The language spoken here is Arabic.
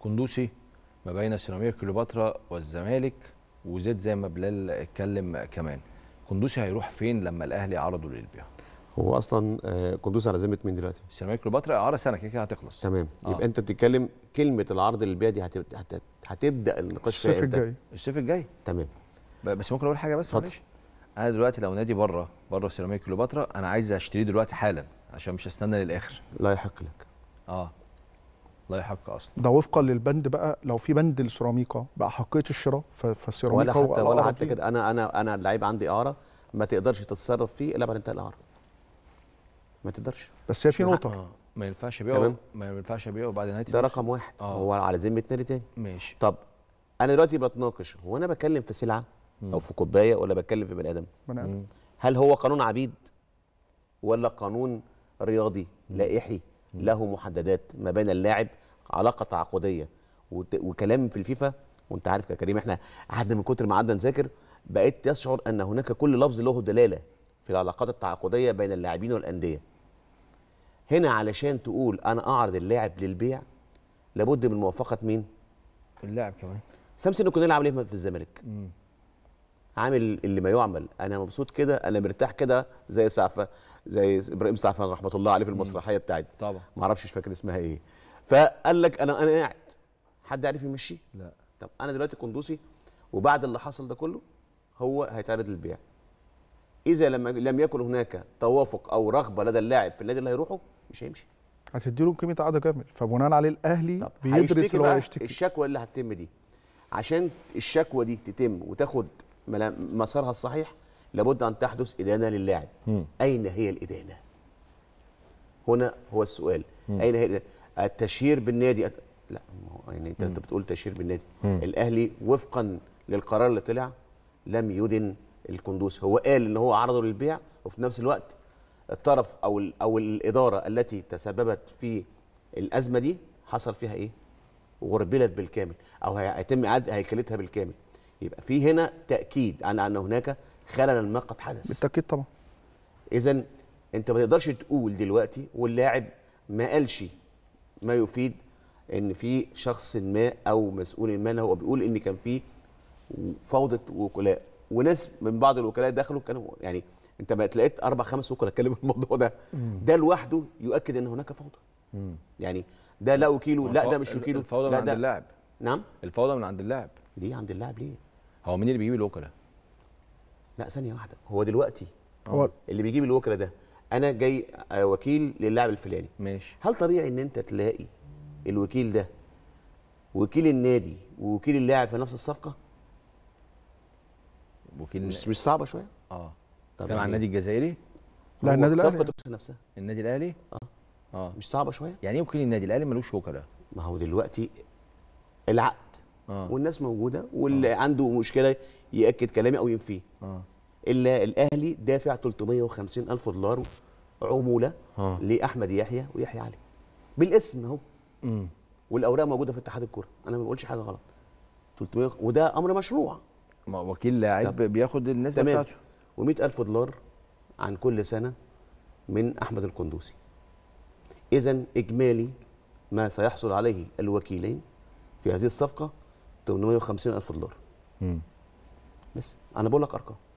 كندوسي ما بين سيراميكا كليوباترا والزمالك وزيد زي ما بلال اتكلم كمان كندوسي هيروح فين لما الاهلي عرضه للبيع هو اصلا كندوسي آه، على ذمه مين دلوقتي سيراميكا كليوباترا اعاره سنه كده كده هتخلص تمام آه. يبقى انت بتتكلم كلمه العرض للبيع دي هتبدا, النقاش الصيف الجاي الصيف الجاي تمام بس ممكن اقول حاجه بس معلش انا دلوقتي لو نادي بره بره سيراميكا كليوباترا انا عايز اشتريه دلوقتي حالا عشان مش هستنى للاخر لا يحق لك اه لا يحق اصلا ده وفقا للبند بقى لو في بند للسيراميكا بقى حقيه الشراء فالسيراميكا ولا حتى ولا حتى كده انا انا انا اللعيب عندي اعاره ما تقدرش تتصرف فيه الا بعد انتهاء الاعاره ما تقدرش بس هي في نقطه ما ينفعش ابيعه ما ينفعش ابيعه بعد نهايه ده رقم واحد آه. هو على ذمه نادي تاني ماشي طب انا دلوقتي بتناقش هو انا بتكلم في سلعه مم. او في كوبايه ولا بتكلم في بني ادم بني ادم هل هو قانون عبيد ولا قانون رياضي لائحي له محددات ما بين اللاعب علاقه تعاقديه وكلام في الفيفا وانت عارف يا كريم احنا قعدنا من كتر ما قعدنا نذاكر بقيت تشعر ان هناك كل لفظ له دلاله في العلاقات التعاقديه بين اللاعبين والانديه. هنا علشان تقول انا اعرض اللاعب للبيع لابد من موافقه مين؟ اللاعب كمان سامسون كنا نلعب ليه في الزمالك؟ عامل اللي ما يعمل انا مبسوط كده انا مرتاح كده زي سعفه زي ابراهيم سعفان رحمه الله عليه في المسرحيه بتاعت طبعا ما اعرفش فاكر اسمها ايه فقال لك انا انا قاعد حد عارف يمشي لا طب انا دلوقتي قندوسي وبعد اللي حصل ده كله هو هيتعرض للبيع اذا لم لم يكن هناك توافق او رغبه لدى اللاعب في النادي اللي هيروحه مش هيمشي هتديله قيمه عقد كامل فبناء عليه الاهلي بيدرس اللي هو هيشتكي الشكوى اللي هتتم دي عشان الشكوى دي تتم وتاخد مسارها الصحيح لابد ان تحدث ادانه للاعب اين هي الادانه هنا هو السؤال مم. اين هي الادانه التشهير بالنادي أت... لا يعني انت بتقول تشهير بالنادي مم. الاهلي وفقا للقرار اللي طلع لم يدن الكندوسي هو قال ان هو عرضه للبيع وفي نفس الوقت الطرف او او الاداره التي تسببت في الازمه دي حصل فيها ايه؟ غربلت بالكامل او هيتم اعاده هيكلتها بالكامل يبقى في هنا تاكيد على ان هناك خللا ما قد حدث بالتاكيد طبعا اذا انت ما تقدرش تقول دلوقتي واللاعب ما قالش ما يفيد ان في شخص ما او مسؤول ما هو بيقول ان كان في فوضى وكلاء وناس من بعض الوكلاء دخلوا كانوا يعني انت بقى لقيت اربع خمس وكلاء اتكلموا في الموضوع ده ده لوحده يؤكد ان هناك فوضى يعني ده لا وكيله لا ده مش وكيله الفوضى من عند اللاعب نعم الفوضى من عند اللاعب ليه عند اللاعب ليه هو مين اللي بيجيب الوكلاء لا ثانيه واحده هو دلوقتي هو اللي بيجيب الوكلاء ده انا جاي آه، وكيل للاعب الفلاني ماشي هل طبيعي ان انت تلاقي الوكيل ده وكيل النادي ووكيل اللاعب في نفس الصفقه وكيل مش مش صعبه شويه اه طب يعني على النادي الجزائري لا النادي الاهلي الصفقه تكسر نفسها النادي الاهلي اه اه مش صعبه شويه يعني ايه وكيل النادي الاهلي ملوش وكلاء ما هو دلوقتي العقد آه. والناس موجوده واللي آه. عنده مشكله ياكد كلامي او ينفيه آه. الا الاهلي دافع 350 الف دولار عموله ها. آه. لاحمد يحيى ويحيى علي بالاسم اهو والاوراق موجوده في اتحاد الكوره انا ما بقولش حاجه غلط 300 وده امر مشروع ما وكيل لاعب بياخد الناس بتاعته و100 الف دولار عن كل سنه من احمد القندوسي اذا اجمالي ما سيحصل عليه الوكيلين في هذه الصفقه 850 الف دولار بس انا بقول لك ارقام